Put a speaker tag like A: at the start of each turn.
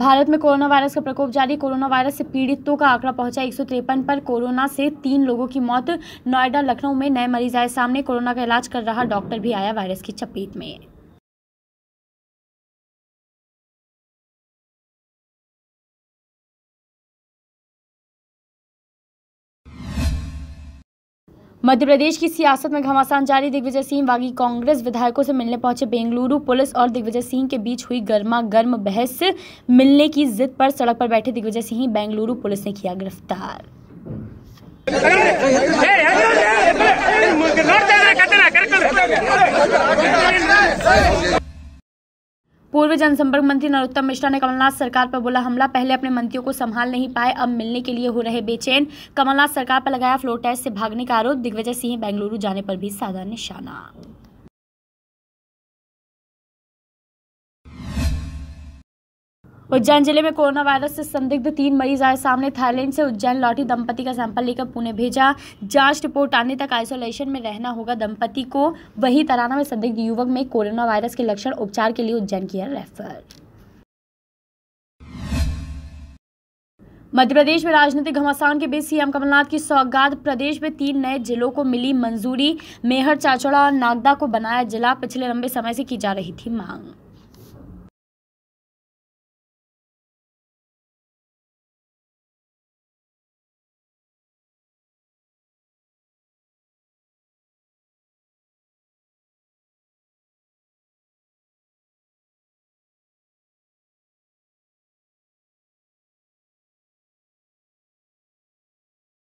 A: भारत में corona virus का प्रकोप जारी कोरोना वायरस से पीड़ितों का आंकड़ा पहुंचा एक पर कोरोना से तीन लोगों की मौत नोएडा लखनऊ में नए मरीज आए सामने कोरोना का इलाज कर रहा डॉक्टर भी आया वायरस की चपेट में मध्य प्रदेश की सियासत में घमासान जारी दिग्विजय सिंह बागी कांग्रेस विधायकों से मिलने पहुंचे
B: बेंगलुरु पुलिस और दिग्विजय सिंह के बीच हुई गर्मा गर्म बहस मिलने की जिद पर सड़क पर बैठे दिग्विजय सिंह बेंगलुरु पुलिस ने किया गिरफ्तार पूर्व जनसंपर्क मंत्री नरोत्तम मिश्रा ने कमलनाथ सरकार पर बोला हमला पहले अपने मंत्रियों को संभाल नहीं पाए अब मिलने के लिए हो रहे बेचैन कमलनाथ सरकार पर लगाया फ्लोर टेस्ट से भागने
A: का आरोप दिग्विजय सिंह बेंगलुरु जाने पर भी साधा निशाना उज्जैन जिले में कोरोना वायरस
B: से संदिग्ध तीन मरीज आए सामने थाईलैंड से उज्जैन लौटी दंपति का सैंपल लेकर पुणे भेजा जांच रिपोर्ट आने तक आइसोलेशन में रहना होगा दंपति को वही तराना में संदिग्ध युवक में कोरोना वायरस के लक्षण उपचार के लिए उज्जैन किया रेफर मध्य प्रदेश में राजनीतिक घमासान के बीच सीएम कमलनाथ की सौगात प्रदेश में तीन
A: नए जिलों को मिली मंजूरी मेहर चाचौड़ा और नागदा को बनाया जिला पिछले लंबे समय से की जा रही थी मांग